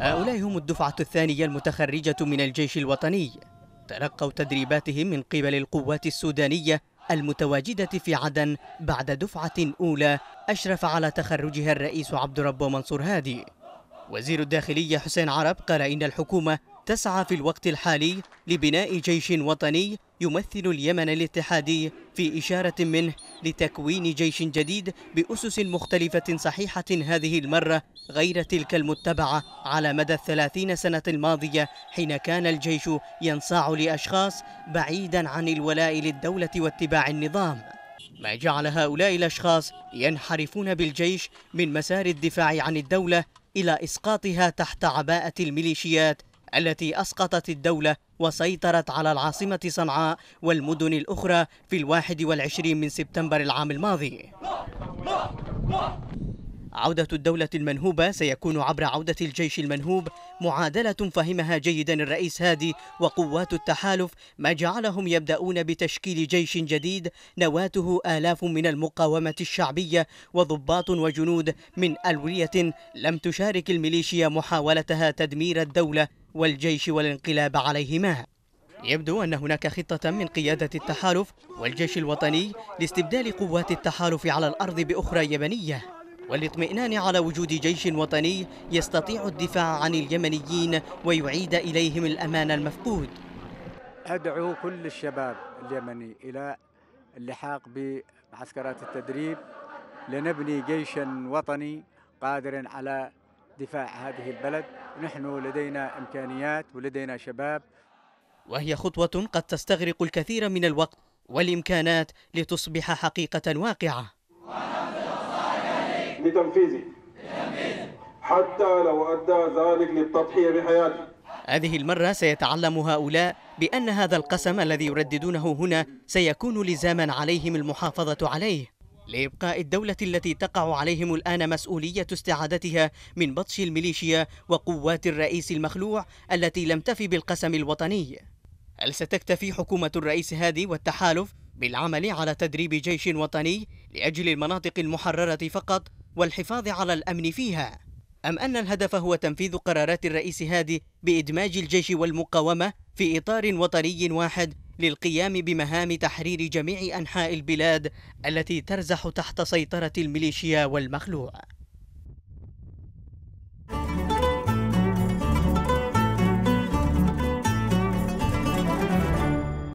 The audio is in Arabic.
هؤلاء هم الدفعة الثانية المتخرجة من الجيش الوطني تلقوا تدريباتهم من قبل القوات السودانية المتواجدة في عدن بعد دفعة أولى أشرف على تخرجها الرئيس عبد ربه منصور هادي وزير الداخلية حسين عرب قال إن الحكومة تسعى في الوقت الحالي لبناء جيش وطني يمثل اليمن الاتحادي في إشارة منه لتكوين جيش جديد بأسس مختلفة صحيحة هذه المرة غير تلك المتبعة على مدى الثلاثين سنة الماضية حين كان الجيش ينصاع لأشخاص بعيدا عن الولاء للدولة واتباع النظام ما جعل هؤلاء الأشخاص ينحرفون بالجيش من مسار الدفاع عن الدولة إلى إسقاطها تحت عباءة الميليشيات التي أسقطت الدولة وسيطرت على العاصمة صنعاء والمدن الأخرى في الواحد والعشرين من سبتمبر العام الماضي عودة الدولة المنهوبة سيكون عبر عودة الجيش المنهوب معادلة فهمها جيدا الرئيس هادي وقوات التحالف ما جعلهم يبدأون بتشكيل جيش جديد نواته آلاف من المقاومة الشعبية وضباط وجنود من ألوية لم تشارك الميليشيا محاولتها تدمير الدولة والجيش والانقلاب عليهما يبدو أن هناك خطة من قيادة التحالف والجيش الوطني لاستبدال قوات التحالف على الأرض بأخرى يمنية والاطمئنان على وجود جيش وطني يستطيع الدفاع عن اليمنيين ويعيد إليهم الأمان المفقود أدعو كل الشباب اليمني إلى اللحاق بمعسكرات التدريب لنبني جيشا وطني قادرا على دفاع هذه البلد نحن لدينا إمكانيات ولدينا شباب وهي خطوة قد تستغرق الكثير من الوقت والإمكانات لتصبح حقيقة واقعة لتنفيذه حتى لو أدى ذلك للتضحية بحياته هذه المرة سيتعلم هؤلاء بأن هذا القسم الذي يرددونه هنا سيكون لزاما عليهم المحافظة عليه لإبقاء الدولة التي تقع عليهم الآن مسؤولية استعادتها من بطش الميليشيا وقوات الرئيس المخلوع التي لم تفي بالقسم الوطني هل ستكتفي حكومة الرئيس هادي والتحالف بالعمل على تدريب جيش وطني لأجل المناطق المحررة فقط والحفاظ على الأمن فيها؟ أم أن الهدف هو تنفيذ قرارات الرئيس هادي بإدماج الجيش والمقاومة في إطار وطني واحد للقيام بمهام تحرير جميع أنحاء البلاد التي ترزح تحت سيطرة الميليشيا والمخلوع